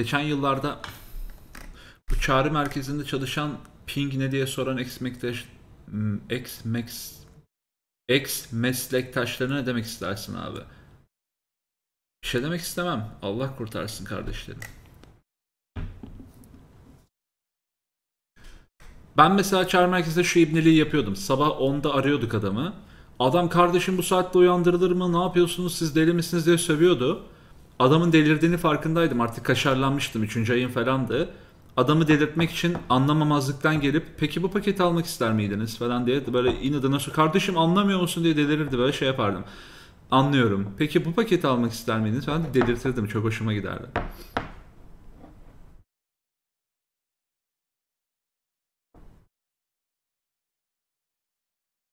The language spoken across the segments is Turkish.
Geçen yıllarda bu çağrı merkezinde çalışan ping ne diye soran ex meslektaş ex, mex, ex meslektaşlarına ne demek istersin abi? Bir şey demek istemem. Allah kurtarsın kardeşlerim. Ben mesela çağrı merkezinde şu ibneliği yapıyordum. Sabah 10'da arıyorduk adamı. Adam kardeşim bu saatte uyandırılır mı? Ne yapıyorsunuz? Siz deli misiniz diye sövüyordu. Adamın delirdiğini farkındaydım. Artık kaşarlanmıştım. Üçüncü ayın falandı. Adamı delirtmek için anlamamazlıktan gelip peki bu paketi almak ister miydiniz falan diye böyle inadına su kardeşim anlamıyor musun diye delirirdi böyle şey yapardım. Anlıyorum. Peki bu paketi almak ister miydiniz falan delirtirdim. Çok hoşuma giderdi.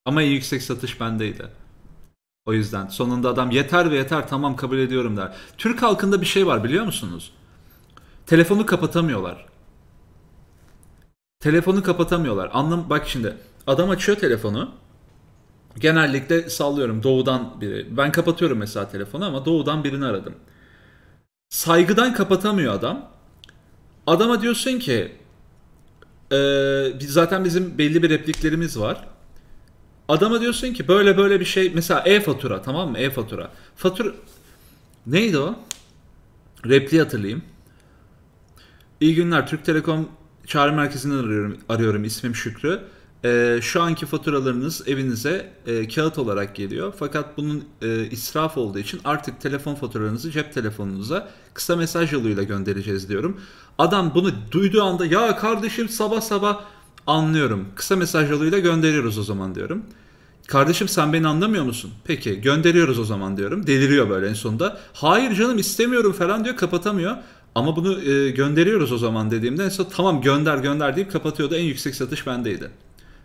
Ama en yüksek satış bendeydi. O yüzden sonunda adam yeter ve yeter tamam kabul ediyorum der. Türk halkında bir şey var biliyor musunuz? Telefonu kapatamıyorlar. Telefonu kapatamıyorlar. Anlam bak şimdi adam açıyor telefonu. Genellikle sallıyorum doğudan biri. Ben kapatıyorum mesela telefonu ama doğudan birini aradım. Saygıdan kapatamıyor adam. Adama diyorsun ki ee, zaten bizim belli bir repliklerimiz var Adama diyorsun ki böyle böyle bir şey mesela e-fatura tamam mı e-fatura. Fatura neydi o? Repli hatırlayayım. İyi günler Türk Telekom çağrı merkezinden arıyorum, arıyorum ismim Şükrü. Ee, şu anki faturalarınız evinize e, kağıt olarak geliyor. Fakat bunun e, israf olduğu için artık telefon faturalarınızı cep telefonunuza kısa mesaj yoluyla göndereceğiz diyorum. Adam bunu duyduğu anda ya kardeşim sabah sabah Anlıyorum. Kısa mesaj yoluyla gönderiyoruz o zaman diyorum. Kardeşim sen beni anlamıyor musun? Peki gönderiyoruz o zaman diyorum. Deliriyor böyle en sonunda. Hayır canım istemiyorum falan diyor kapatamıyor. Ama bunu e, gönderiyoruz o zaman dediğimde en son tamam gönder gönder deyip kapatıyordu. En yüksek satış bendeydi.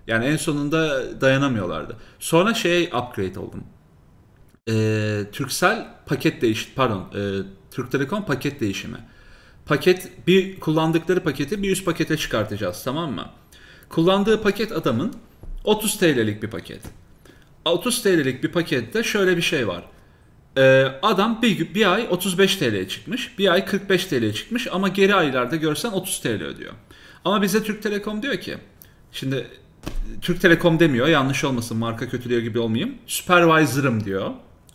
Yani en sonunda dayanamıyorlardı. Sonra şey upgrade oldum. E, Türksel paket değiş pardon e, Türk Telekom paket değişimi. Paket bir kullandıkları paketi bir üst pakete çıkartacağız tamam mı? Kullandığı paket adamın 30 TL'lik bir paket. 30 TL'lik bir pakette şöyle bir şey var. Ee, adam bir, bir ay 35 TL'ye çıkmış, bir ay 45 TL'ye çıkmış ama geri aylarda görsen 30 TL ödüyor. Ama bize Türk Telekom diyor ki, şimdi Türk Telekom demiyor yanlış olmasın marka kötülüyor gibi olmayayım. Supervisor'ım diyor.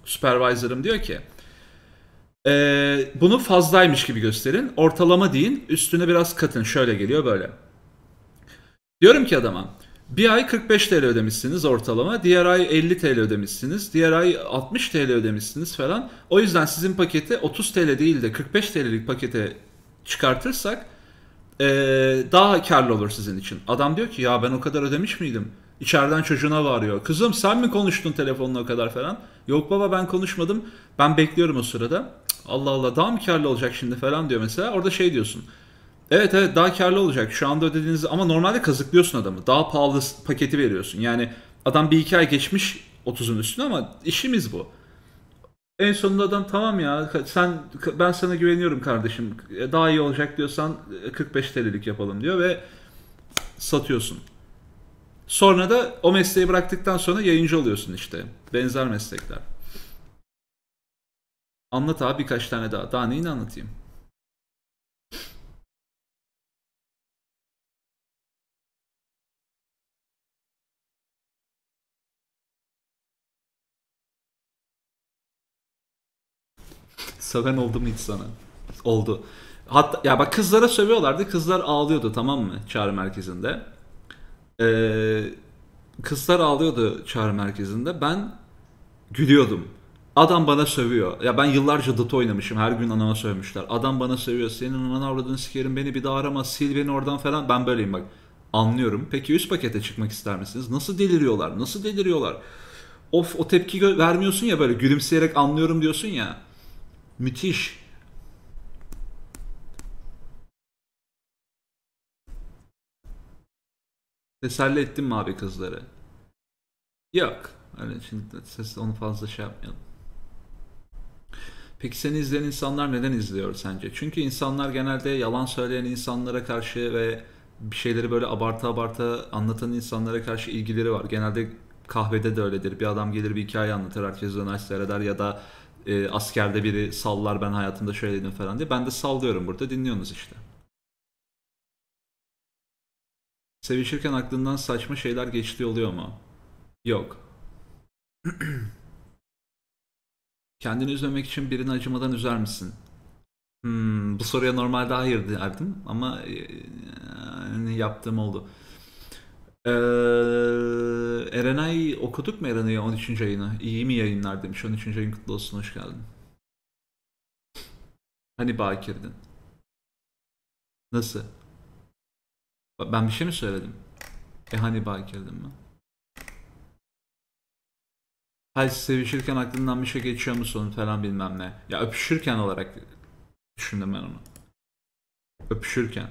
Supervisor'ım diyor ki e, bunu fazlaymış gibi gösterin. Ortalama deyin üstüne biraz katın şöyle geliyor böyle. Diyorum ki adama bir ay 45 TL ödemişsiniz ortalama. Diğer ay 50 TL ödemişsiniz. Diğer ay 60 TL ödemişsiniz falan. O yüzden sizin paketi 30 TL değil de 45 TL'lik pakete çıkartırsak ee, daha karlı olur sizin için. Adam diyor ki ya ben o kadar ödemiş miydim? İçeriden çocuğuna varıyor. Kızım sen mi konuştun telefonla o kadar falan? Yok baba ben konuşmadım. Ben bekliyorum o sırada. Allah Allah daha mı karlı olacak şimdi falan diyor mesela. Orada şey diyorsun. Evet evet daha karlı olacak. Şu anda ödediğiniz ama normalde kazıklıyorsun adamı. Daha pahalı paketi veriyorsun. Yani adam bir iki ay geçmiş 30'un üstüne ama işimiz bu. En sonunda adam tamam ya sen ben sana güveniyorum kardeşim. E, daha iyi olacak diyorsan 45 e, TL'lik yapalım diyor ve satıyorsun. Sonra da o mesleği bıraktıktan sonra yayıncı oluyorsun işte. Benzer meslekler. Anlat abi birkaç tane daha. Daha neyini anlatayım? Seven oldu mu hiç sana? Oldu. Hatta ya bak kızlara sövüyorlardı. Kızlar ağlıyordu tamam mı çağrı merkezinde. Ee, kızlar ağlıyordu çağrı merkezinde. Ben gülüyordum. Adam bana sövüyor. Ya ben yıllarca Dota oynamışım. Her gün anama sövmüşler. Adam bana sövüyor. Senin anana avradını sikerim beni bir daha arama. Sil beni oradan falan. Ben böyleyim bak. Anlıyorum. Peki üst pakete çıkmak ister misiniz? Nasıl deliriyorlar? Nasıl deliriyorlar? Of o tepki vermiyorsun ya böyle gülümseyerek anlıyorum diyorsun ya. Müthiş. Teselli ettim mi abi kızları? Yok. hani şimdi ses onu fazla şey yapmayalım. Peki seni izleyen insanlar neden izliyor sence? Çünkü insanlar genelde yalan söyleyen insanlara karşı ve bir şeyleri böyle abarta abarta anlatan insanlara karşı ilgileri var. Genelde kahvede de öyledir. Bir adam gelir bir hikaye anlatır, herkes döner eder ya da e, askerde biri sallar ben hayatımda şöyle dedim falan diye. Ben de sallıyorum burada dinliyorsunuz işte. Sevişirken aklından saçma şeyler geçti oluyor mu? Yok. Kendini üzmemek için birini acımadan üzer misin? Hmm, bu soruya normalde hayır derdim ama e, yani yaptığım oldu. Ee, Erenay okuduk mu Erenay'ı 13. ayını? İyi mi yayınlar demiş. 13. ayın kutlu olsun. Hoş geldin. Hani Bakir'din? Nasıl? Ben bir şey mi söyledim? E hani Bakir'din mi? Hayır sevişirken aklından bir şey geçiyor mu sonu falan bilmem ne. Ya öpüşürken olarak düşündüm ben onu. Öpüşürken.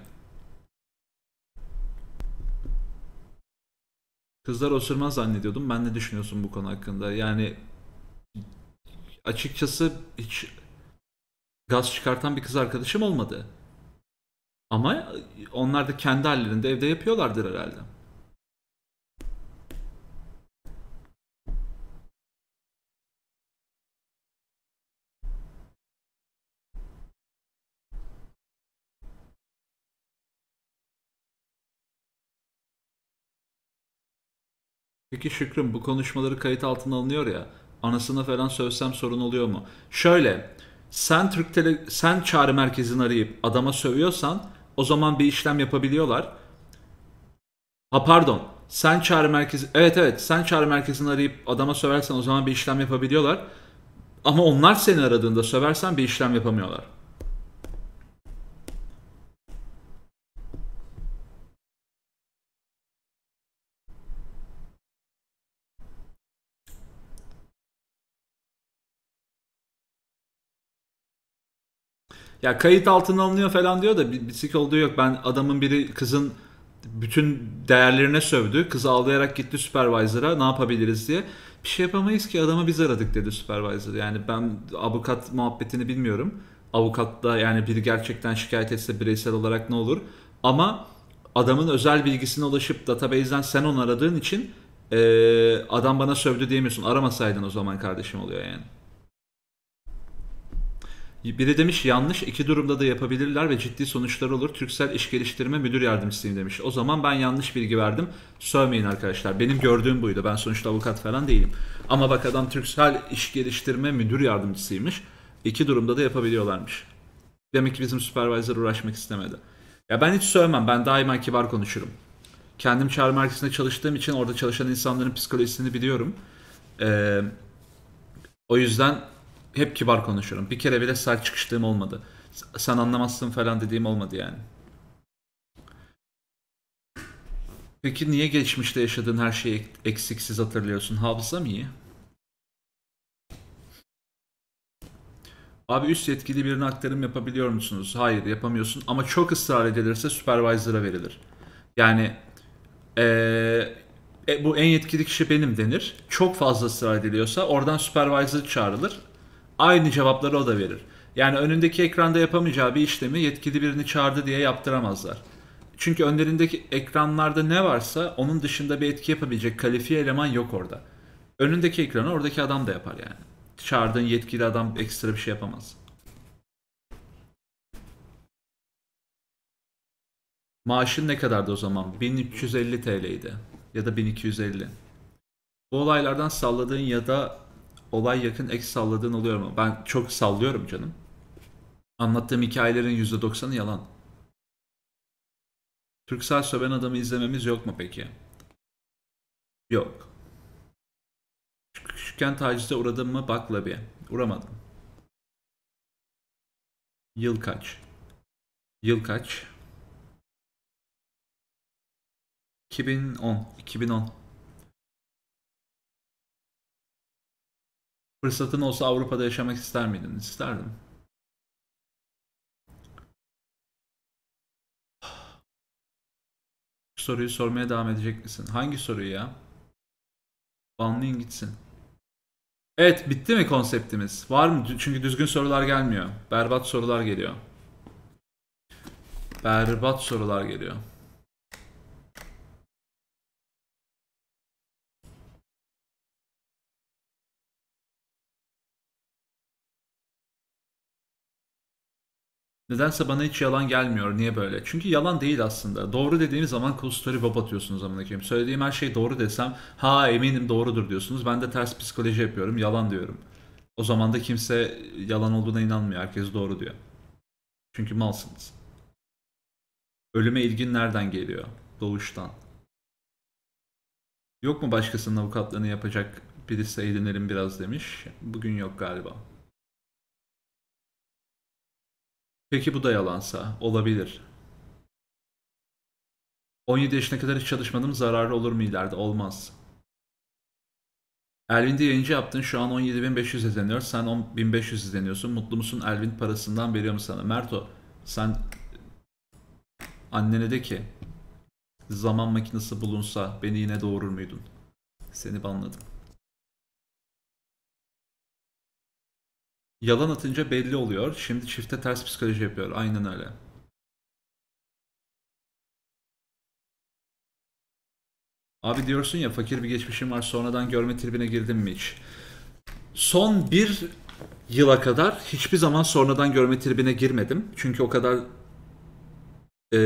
kızlar osurmaz zannediyordum. Ben ne düşünüyorsun bu konu hakkında? Yani açıkçası hiç gaz çıkartan bir kız arkadaşım olmadı. Ama onlar da kendi hallerinde evde yapıyorlardır herhalde. Peki Şükrüm bu konuşmaları kayıt altına alınıyor ya. Anasına falan sövsem sorun oluyor mu? Şöyle sen Türk Tele sen çağrı merkezini arayıp adama sövüyorsan o zaman bir işlem yapabiliyorlar. Ha pardon. Sen çağrı merkezi evet evet sen çağrı merkezini arayıp adama söversen o zaman bir işlem yapabiliyorlar. Ama onlar seni aradığında söversen bir işlem yapamıyorlar. Ya kayıt altına alınıyor falan diyor da bir, bir olduğu yok. Ben adamın biri kızın bütün değerlerine sövdü. Kız ağlayarak gitti supervisor'a ne yapabiliriz diye. Bir şey yapamayız ki adamı biz aradık dedi supervisor. Yani ben avukat muhabbetini bilmiyorum. Avukatta yani biri gerçekten şikayet etse bireysel olarak ne olur. Ama adamın özel bilgisine ulaşıp database'den sen onu aradığın için ee, adam bana sövdü diyemiyorsun. Aramasaydın o zaman kardeşim oluyor yani. Biri demiş yanlış iki durumda da yapabilirler ve ciddi sonuçlar olur. Türksel İş Geliştirme Müdür Yardımcısıyım demiş. O zaman ben yanlış bilgi verdim. Sövmeyin arkadaşlar. Benim gördüğüm buydu. Ben sonuçta avukat falan değilim. Ama bak adam Türksel İş Geliştirme Müdür Yardımcısıymış. İki durumda da yapabiliyorlarmış. Demek ki bizim supervisor uğraşmak istemedi. Ya ben hiç sövmem. Ben daima kibar konuşurum. Kendim çağrı merkezinde çalıştığım için orada çalışan insanların psikolojisini biliyorum. Ee, o yüzden hep kibar konuşuyorum. Bir kere bile sert çıkıştığım olmadı. Sen anlamazsın falan dediğim olmadı yani. Peki niye geçmişte yaşadığın her şeyi eksiksiz hatırlıyorsun? Hafıza mı iyi? Abi üst yetkili birine aktarım yapabiliyor musunuz? Hayır yapamıyorsun ama çok ısrar edilirse supervisor'a verilir. Yani ee, e, bu en yetkili kişi benim denir. Çok fazla ısrar ediliyorsa oradan supervisor çağrılır aynı cevapları o da verir. Yani önündeki ekranda yapamayacağı bir işlemi yetkili birini çağırdı diye yaptıramazlar. Çünkü önlerindeki ekranlarda ne varsa onun dışında bir etki yapabilecek kalifiye eleman yok orada. Önündeki ekranı oradaki adam da yapar yani. Çağırdığın yetkili adam ekstra bir şey yapamaz. Maaşın ne kadardı o zaman? 1350 TL'ydi ya da 1250. Bu olaylardan salladığın ya da olay yakın eksi salladığın oluyor mu? Ben çok sallıyorum canım. Anlattığım hikayelerin %90'ı yalan. Türksel söven adamı izlememiz yok mu peki? Yok. Küçükken tacize uğradım mı? Bakla bir. Uğramadım. Yıl kaç? Yıl kaç? 2010. 2010. Fırsatın olsa Avrupa'da yaşamak ister miydin? İsterdim. Bu soruyu sormaya devam edecek misin? Hangi soruyu ya? Banlayın gitsin. Evet bitti mi konseptimiz? Var mı? Çünkü düzgün sorular gelmiyor. Berbat sorular geliyor. Berbat sorular geliyor. Nedense bana hiç yalan gelmiyor. Niye böyle? Çünkü yalan değil aslında. Doğru dediğiniz zaman cool story bob atıyorsunuz amına koyayım. Söylediğim her şey doğru desem ha eminim doğrudur diyorsunuz. Ben de ters psikoloji yapıyorum. Yalan diyorum. O zaman da kimse yalan olduğuna inanmıyor. Herkes doğru diyor. Çünkü malsınız. Ölüme ilgin nereden geliyor? Doğuştan. Yok mu başkasının avukatlığını yapacak birisi edinelim biraz demiş. Bugün yok galiba. Peki bu da yalansa? Olabilir. 17 yaşına kadar hiç çalışmadım zararlı olur mu ileride? Olmaz. Elvin'de yayıncı yaptın. Şu an 17.500 izleniyor. Sen 10.500 izleniyorsun. Mutlu musun? Elvin parasından veriyor mu sana? Merto sen annene de ki zaman makinesi bulunsa beni yine doğurur muydun? Seni banladım. Yalan atınca belli oluyor. Şimdi çifte ters psikoloji yapıyor. Aynen öyle. Abi diyorsun ya fakir bir geçmişim var sonradan görme tribine girdim mi hiç? Son bir yıla kadar hiçbir zaman sonradan görme tribine girmedim. Çünkü o kadar e,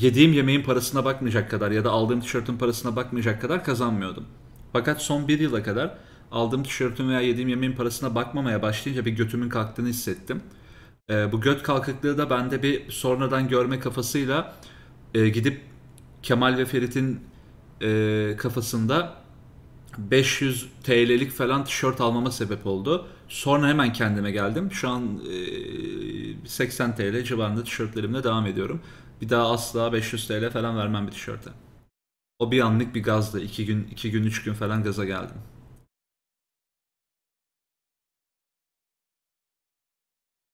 yediğim yemeğin parasına bakmayacak kadar ya da aldığım tişörtün parasına bakmayacak kadar kazanmıyordum. Fakat son bir yıla kadar aldığım tişörtün veya yediğim yemeğin parasına bakmamaya başlayınca bir götümün kalktığını hissettim. E, bu göt kalkıklığı da bende bir sonradan görme kafasıyla e, gidip Kemal ve Ferit'in e, kafasında 500 TL'lik falan tişört almama sebep oldu. Sonra hemen kendime geldim. Şu an e, 80 TL civarında tişörtlerimle devam ediyorum. Bir daha asla 500 TL falan vermem bir tişörte. O bir anlık bir gazdı. 2 gün, 2 gün, 3 gün falan gaza geldim.